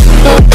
with